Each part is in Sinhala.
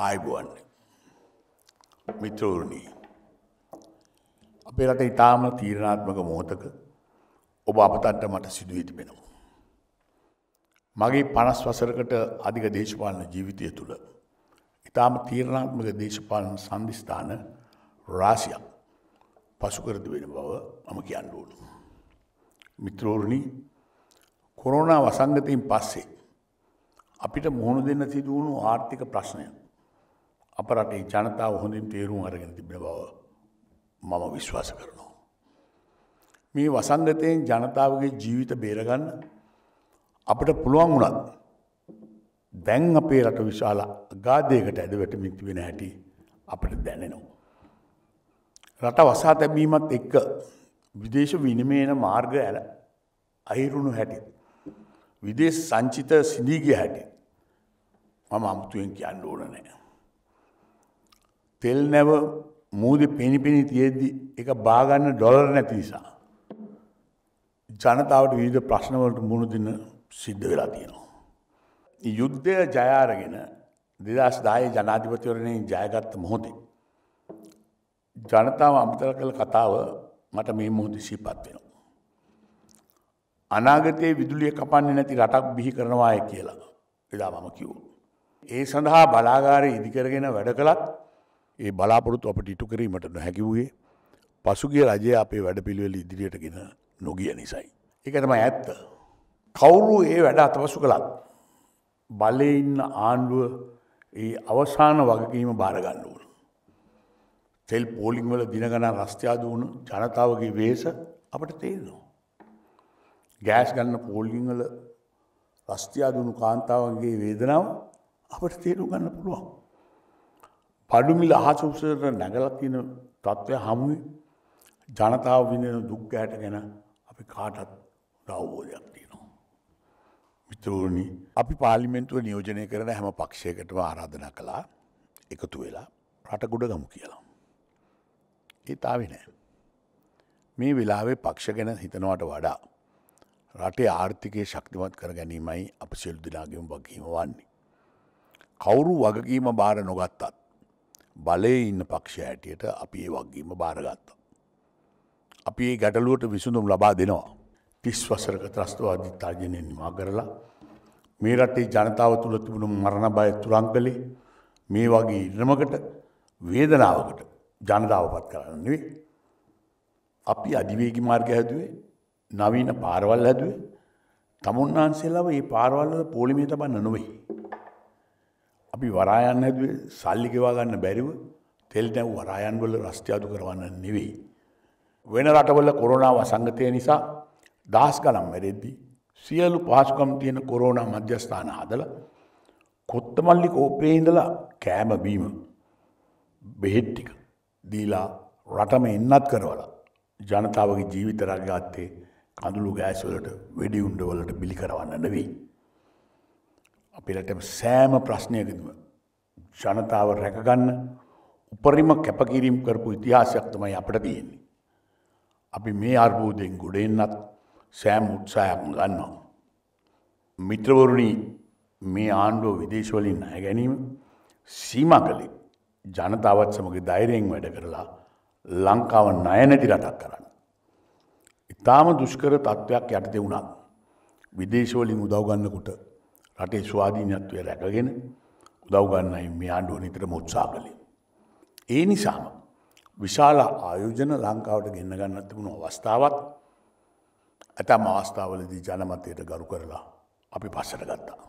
ආයුබෝවන් මිත්‍රවරුනි අපේ රට ඉතාම තීරණාත්මක මොහොතක ඔබ අපතන්ට මට සිදුවී තිබෙනවා. මගේ පනස් වසරකට අධික දේශපාලන ජීවිතය තුළ ඉතාම තීරණාත්මක දේශපාලන සන්ධිස්ථාන රාසියක් පසුකරද වෙන බව මම කියන්න ඕන. මිත්‍රෝරණි කොරෝනා වසංගතයෙන් පස්සේ අපිට මුහුණ දෙන්න සිදුවුණු ආර්ථික ප්‍රශ්නයක් අප රටේ ජනතාව හොඳින් තේරුම් අරගෙන තිබෙන බව මම විශ්වාස කරනවා. මේ වසංගතයෙන් ජනතාවගේ ජීවිත බේරගන්න අපට පුළුවන් වුණත් දැන් අපේ රට විශාල ගාදයකට ඇද වැටමින් තිබෙන හැටි අපට දැනෙනවා. රට වසා තැබීමත් එක්ක විදේශ විනිමේන මාර්ග ඇල අහිරුණු හැටි. විදේශ සංචිත සිදීගිය හැටි මම අමුතුවෙන් කියන්න ඕන නෑ. තෙල් නැව මූදි පිණිපිණි තියෙද්දි එක බාගන්න ඩොලර් නැති නිසා. ජනතාවට විවිධ ප්‍රශ්නවලට මුුණ දෙන්න සිද්ධ වෙලා තියෙනවා. යුද්ධය ජයාරගෙන දෙදස් දාය ජනාධිපතිවරණය ජයගත්ත මොහොතේ. ජනතාව අමතර කළ කතාව මට මේ මුහොද සිපත් වෙනවා. අනාගතයේ විදුලිය කපන්නේ නැති රටක් බිහි කරනවාය කියලා එදා මම කිව්වෝ. ඒ සඳහා බලාගාරය ඉදිකරගෙන වැඩ කළත් ඒ බලාපොරොත්තු අපට ඉටු කිරීමට නොහැකි වූයේ පසුගිය රජය අපේ වැඩපිළිවෙල ඉදිරියට ගෙන නොගිය නිසයි. ඒක තමයි ඇත්ත. කවුරු ඒ වැඩ අතවසු කළත් බලය ඉන්න ආණ්ඩුව ඒ අවසාන වගකීම බාරගන්න ඕන. තෙල් පෝලිං වල දිනගන රස්ත්‍යාද වුණු ජනතාවගේ වේස අපට තේරෙනවා. ගෑස් ගන්න පෝලිං වල රස්ත්‍යාදුණු කාන්තාවන්ගේ වේදනාව අපට තේරු ගන්න පුළුවන්. පඩුමිල අහස උසට නැගලා තියෙන තත්ත්වය හමුයි ජනතාව විඳින දුක් ගැට ගැන අපි කාටත් අවබෝධයක් තියෙනවා. මිත්‍රෝනි අපි පාර්ලිමේන්තුව නියෝජනය කරන හැම පක්ෂයකටම ආරාධනා කළා එකතු වෙලා රට ගොඩ ගමු කියලා. ඒ තාවේ නෑ. මේ වෙලාවේ පක්ෂ ගැන හිතනවට වඩා රටේ ආර්ථිකය ශක්තිමත් කර ගැනීමයි අප සියලු දිනාගෙම වගකීම වන්නේ. කවුරු වගකීම බාර නොගත්තත් බලය ඉන්න පක්ෂ ඇටියට අපි ඒ වගේම භාරගත්තා. අපි ඒ ගැටලුවට විසඳුම් ලබා දෙනවා. තිස් වසරක ත්‍රස්තවාදී තාජනය නිමා කරලා මේ රටේ ජනතාව තුළ තිබුණු මරණ බය තුරන් කළේ මේ වගේ ඉරමකට වේදනාවකට ජනතාවපත් කරන්න නෙවෙයි. අපි අධිවේගි මාර්ග හැදුවේ නවීන පාරවල් හැදුවේ තමුන්නාන්සේලාව ඒ පාරවල්ල පොලිමේ තබන්න නොවෙයි. අපි වරායන්න ඇද සල්ලිකවා ගන්න බැරිව තෙල් නැව් වරායන්වල රස්්ටයාතු කරවන්න නෙවෙයි. වෙන රටවල කොරෝනා වසංගතය නිසා දහස් ගනම් වැරෙද්දි. සියලු පහසුකම් තියෙන කොරෝනා මධ්‍යස්ථාන හදල කොත්තමල්ලි කෝපයඉඳලා කෑමබීම බෙහෙට්ටික දීලා රටම එන්නත් කරවලා ජනතාවගේ ජීවිත රගාත්තේ කඳුළු ගෑස්වලට වෙඩි උන්ඩවලට බිලි කරවන්න නෙවෙයි. අපිට සෑම ප්‍රශ්නයකදම ජනතාව රැකගන්න උපරිම කැපකිරීම් කරපු ඉතිහාසයක් තමයි අපට තියෙන්නේ. අපි මේ අර්බූදයෙන් ගොඩෙන්න්නත් සෑම් උත්සායක් ගන්නවා. මිත්‍රවරුණි මේ ආණ්ඩුව විදේශවලින් අය ගැනීම සීම කළේ ජනතාවත් සමග දෛරයෙන් වැඩ කරලා ලංකාව නයනැති රටක් කරන්න. ඉතාම දුෂ්කර තත්ත්වයක් යටතෙවුණක් විදේශවලින් උදව්ගන්නකුට රටේ ස්වාධීනත්වය රැකගෙන උදව්ගන්නයි මේ ආණ්ඩුව නිතර මුත්සා කළේ. ඒ නිසාම විශාල ආයෝජන ලංකාවට ගෙන්න්න ගන්න තිබුණු අවස්ථාවත් ඇතම් අවස්ථාවලදී ජනමතයට ගරු කරලා අපි පස්සට ගත්තා.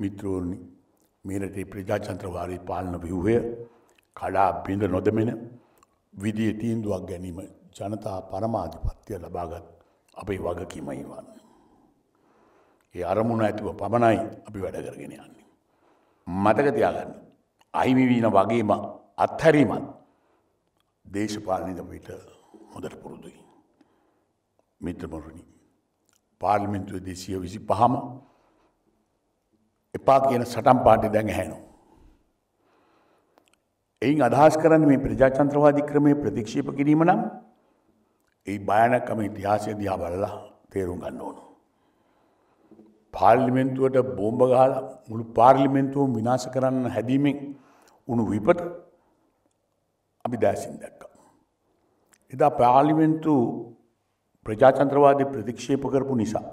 මිත්‍රෝනි මේරටේ ප්‍රජාචන්ත්‍රවාරී පාලන ව්‍යවහය කඩා බිඳ නොදමෙන විදිිය තීන්දුවක් ගැනීම ජනතා පරමාධිපත්තිය ලබාගත් අපේ වගකීමයිවන්න. ඒ අරමුණ ඇතුව පමණයි අපි වැඩ කරගෙන යන්නේ. මතක තියාගන්න. අහිමි වීන වගේම අත්හැරීමත් දේශපාලනයට පිට හොඳට පුරුදුයි. මිත්‍රමරුණි. පාර්ලිමෙන්තුවේ දෙසිය විසි පහම එපා කියන සටම් පාටි දැන් ඇහැනු. එයින් අදහස් කරන්න මේ ප්‍රජාචන්ත්‍රවාදී ක්‍රමය ප්‍රතික්ෂේප කිරීම නම් ඒ භයනකම ඉතිහාසය දිහා බලලා තේරුම් ගන්න ඕනු. පාර්ලිමෙන්න්තුවට බෝම්භ ගහල මුළු පාර්ලිමෙන්න්තුවම විනාශ කරන්න හැදීමෙන් උුණු විපට අපි දෑසින් දැක්ක. එදා පාලිමෙන්න්තු ප්‍රජාචන්ත්‍රවාද ප්‍රතික්ෂේප කරපු නිසා.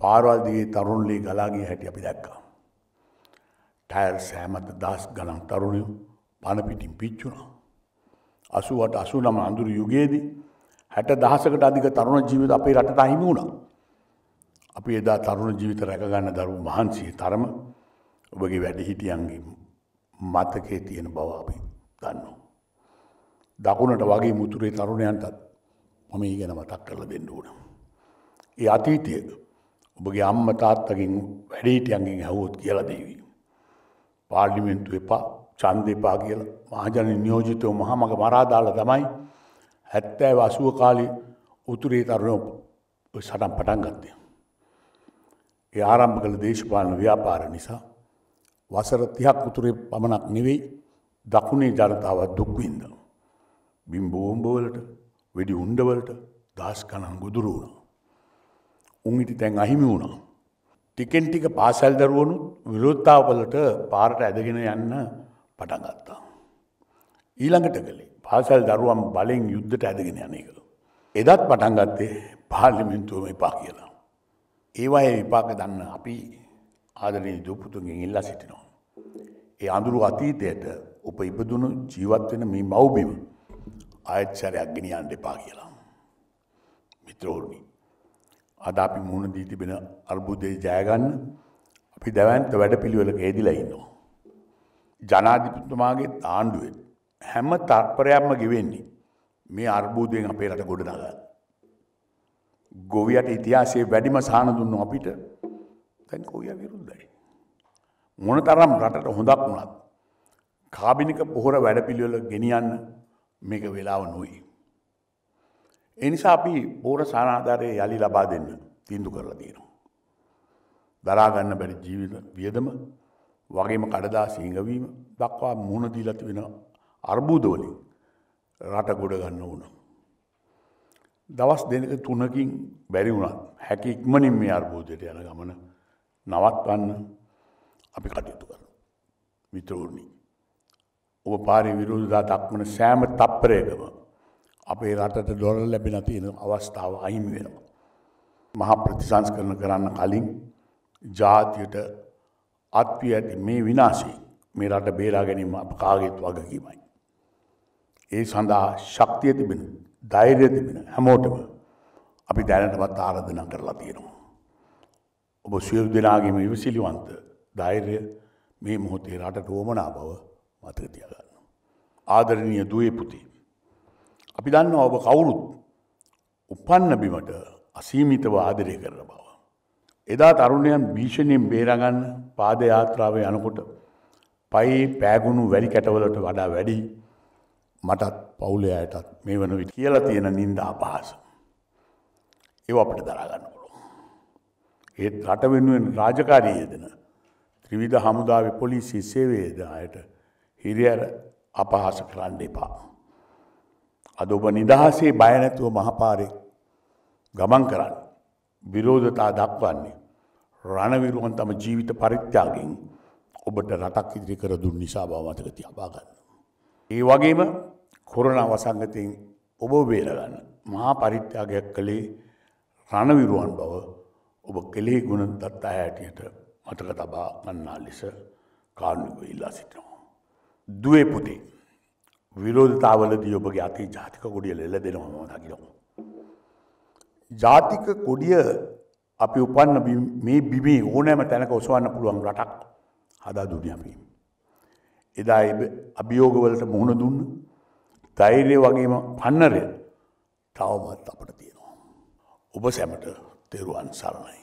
පාරවල්දිගේ තරුණලේ ගලාගේ හැටි අපි දැක්කා. ටයිර් සෑමත දස් ගනම් තරුණය පණපිටින් පිච්චුණා. අසුවට අසු නම අඳුරු යුගයේදී හැට දහසකට අධික තරුණ ජීවිත අපේ රට අහිමි වුණා. අපි එදා තරුණ ජීවිත රැකගන්න දරු මහන්සිය තරම ඔබගේ වැඩිහිටියන්ගේ මතකේ තියෙන බව අපි දන්නවා. දකුණට වගේ මුතුරේ තරුණයන්ටත් මම ඒ ගැන මතක් කරලා දෙන්න ඕන. ඒ අතීතය ඔබගේ අම්ම තාත්තගෙන් වැඩිහිටියන්ගෙන් ඇහුවොත් කියලා දෙවි. පාර්ලිමේන්තු එපා ඡන්ද එපා කියලා මහජන නියෝජිතව මහමග මරා දාලා තමයි 70 80 කාලේ උතුරේ තරුණයෝ සටන් පටන් ගත්තේ. ඒ ආරම්භ කළ දේශපාලන ව්‍යාපාර නිසා වසර 30ක් උතුරේ පමණක් නෙවෙයි දකුණේ ජනතාව දුක් විඳිනවා. බිම් බෝම්බ වලට, වෙඩි උණ්ඩ වලට දහස් ගණන් ගොදුරු වුණා. උන් ඉති දැන් අහිමි වුණා. ටිකෙන් ටික පාසල් දරුවනුත් විරෝධතාවලට පාරට ඇදගෙන යන්න පටන් ගත්තා. ඊළඟට කළේ පාසල් දරුවන් බලෙන් යුද්ධට ඇදගෙන යන එක. එදත් පටන් ගත්තේ පාර්ලිමේන්තුවම එපා කියලා. ඒවායේ විපාක දන්න අපි ආදරණීය දූපුතුන්ගෙන් ඉල්ලා සිටිනවා. ඒ අඳුරු අතීතයට ඔබ ඉපදුණු ජීවත් වෙන මේ මව්බිම ආයෙත් සැරයක් ගෙනියන්න එපා කියලා. මිත්‍රෝරුනි අද අපි මුහුණ දී තිබෙන අර්බුදේ ජය ගන්න අපි දැවැන්ත වැඩපිළිවෙලක යෙදිලා ඉන්නවා. ජනාධිපතිතුමාගේ ආණ්ඩුවෙන් හැම තත්පරයක්ම ගෙවෙන්නේ මේ අර්බුදයෙන් අපේ රට ගොඩනගා ගොවියට ඉතිහාසයේ වැඩිම සහන දුන්න අපිට දැන් ගොවියා විරුද්ධයි. මොනතරම් රටට හොඳක් වුණත් කාබිනික පොහොර වැඩපිළිවෙල ගෙනියන්න මේක වෙලාව නොයි. ඒ නිසා අපි පොහොර සහනාධාරයේ යලි ලබා දෙන්න තීන්දුව කරලා තියෙනවා. දරා ගන්න බැරි ජීවිත වියදම වගේම කඩදාසි හිඟවීම දක්වා මුහුණ දීලා තිබෙන අර්බුදවලින් රට ගොඩ ගන්න ඕනවා. දවස් දෙක තුනකින් බැරි වුණත් හැකි ඉක්මනින් මේ අර්බෝධයට යන ගමන නවත්වන්න අපි කටයුතු කරන. මිත්‍රවරණි. ඔබ පාරි විරෝධතා දක්වන සෑම තප්පරයකම අපේ රටට ඩොලර් ලැබෙන තියෙන අවස්ථාව අහිමි වෙනවා. මහා ප්‍රතිසංස්කරණ කරන්න කලින් ජාතියට අත්වී ඇති මේ විනාශී මේ රට බේරා ගැනීම අප කාගෙත් වගකීමයි. ඒ සඳහා ශක්තිය තිබෙන ධෛර්ය තිබෙන හැමෝටම අපි දැනටමත් ආරාධනා කරලා තියෙනවා. ඔබ සියලු දෙනාගේම ඉවසිලිවන්ත ධෛර්ය මේ මොහොතේ රටට වමනා බව මතක තියාගන්න. ආදරණීය දුවේ පුතේ. අපි දන්නවා ඔබ කවුරුත් උපන්න බිමට අසීමිතව ආදරය කරන බව. එදා තරුණයන් භීෂණයෙන් බේරගන්න පාද යාත්‍රාවේ යනකොට පයි පෑගුණු වැලි කැටවලට වඩා වැඩි මටත් පවුලේ අයටත් මේ වන විට කියලා තියෙන නින්දා පහස. ඒව අපට දරාගන්න පුළුවන්. ඒත් රට වෙනුවෙන් රාජකාරී යෙදෙන ත්‍රිවිධ හමුදාවේ පොලිසිය සේවයේද අයට හිරියර අපහාස කරන්න එපා. අද ඔබ නිදහසේ බය නැතුව මහපාරේ ගමන් කරන්න. විරෝධතා දක්වන්නේ රණවිරුවන් තම ජීවිත පරිත්‍යාගයෙන් ඔබට රටක් ඉදිරි කර දුන් නිසා බව මතක තියා බාගන්න. ඒ වගේම කොරණ අවසංගතයෙන් ඔබ බේරගන්න මහා පරිත්‍යාගයක් කළේ රණවිරුවන් බව ඔබ කෙලෙහි ගුණ දත්තා හැටියට මතක තබා ගන්නා ලෙස කාරුණිකව ඉල්ලා සිටිනවා. දුවේ පුතේ විරෝධතාවලදී ඔබගේ අතේ ජාතික කොඩිය ලෙල දෙනවා මම දකිනවා. ජාතික කොඩිය අපි උපන්න මේ බිමේ ඕනෑම තැනක ඔසවන්න පුළුවන් රටක් හදා දුන්නේ අපි. එදා අභියෝගවලට මුහුණ දුන්න ධෛර්ය වගේම පන්නරය තවමත් අපට තියෙනවා. ඔබ සැමට තෙරුවන් සරණයි.